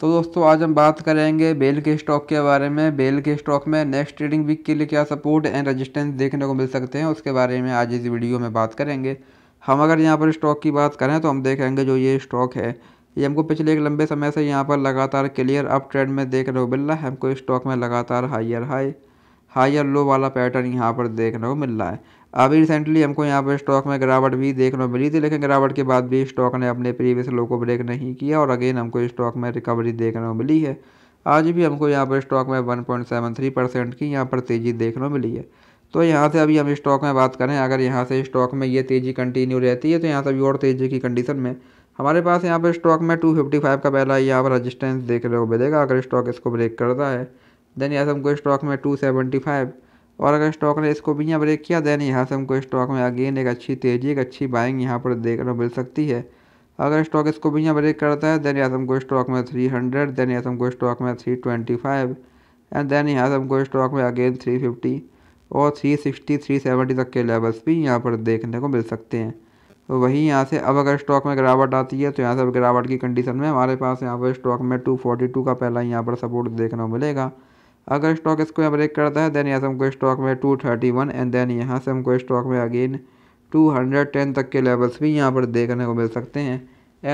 तो दोस्तों आज हम बात करेंगे बेल के स्टॉक के बारे में बेल के स्टॉक में नेक्स्ट ट्रेडिंग वीक के लिए क्या सपोर्ट एंड रेजिस्टेंस देखने को मिल सकते हैं उसके बारे में आज इस वीडियो में बात करेंगे हम अगर यहाँ पर स्टॉक की बात करें तो हम देखेंगे जो ये स्टॉक है ये हमको पिछले एक लंबे समय से यहाँ पर लगातार क्लियर अप ट्रेंड में देखने को मिल रहा है हमको स्टॉक में लगातार हाइयर हाई हाई और लो वाला पैटर्न यहाँ पर देखने को मिल रहा है अभी रिसेंटली हमको यहाँ पर स्टॉक में गिरावट भी देखने को मिली थी लेकिन गिरावट के बाद भी स्टॉक ने अपने प्रीवियस लो को ब्रेक नहीं किया और अगेन हमको स्टॉक में रिकवरी देखने को मिली है आज भी हमको यहाँ पर स्टॉक में थ्री परसेंट की यहाँ पर तेज़ी देखने को मिली है तो यहाँ से अभी हम स्टॉक में बात करें अगर यहाँ से स्टॉक में ये तेज़ी कंटिन्यू रहती है तो यहाँ से अभी और तेज़ी की कंडीशन में हमारे पास यहाँ पर स्टॉक में 255 का पहला यहाँ पर रजिस्टेंस देखने को मिलेगा अगर स्टॉक इसको ब्रेक करता है देन यहाँ से हमको स्टॉक में टू सेवेंटी फाइव और अगर स्टॉक ने इसको भी यहाँ ब्रेक किया देन यहाँ से हमको स्टॉक में अगेन एक अच्छी तेज़ी एक अच्छी बाइंग यहाँ पर देखने मिल सकती है अगर स्टॉक इसको भी यहाँ ब्रेक करता है देन यहाँ से हमको स्टॉक में थ्री हंड्रेड देन यहाँ से हमको स्टॉक में three twenty five and then यहाँ से हमको स्टॉक में अगेन थ्री फिफ्टी और थ्री सिक्सटी थ्री सेवेंटी तक के लेवल्स भी यहाँ पर देखने को मिल सकते हैं तो वहीं यहाँ से अब अगर स्टॉक में गिरावट आती है तो यहाँ से अब गिरावट की कंडीशन में हमारे पास यहाँ पर स्टॉक में टू फोर्टी टू का पहला यहाँ पर सपोर्ट देखने को मिलेगा अगर स्टॉक इसको यहाँ ब्रेक करता है देन यहाँ से हमको स्टॉक में two thirty one and then यहाँ से हमको स्टॉक में अगेन टू हंड्रेड टेन तक के लेवल्स भी यहाँ पर देखने को मिल सकते हैं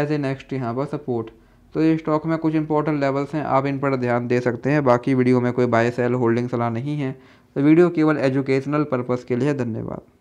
एज ए नेक्स्ट यहाँ पर सपोर्ट तो ये स्टॉक में कुछ इंपॉर्टेंट लेवल्स हैं आप इन पर ध्यान दे सकते हैं बाकी वीडियो में कोई बाय सेल होल्डिंग सलाह नहीं है तो वीडियो केवल एजुकेशनल पर्पज़ के लिए धन्यवाद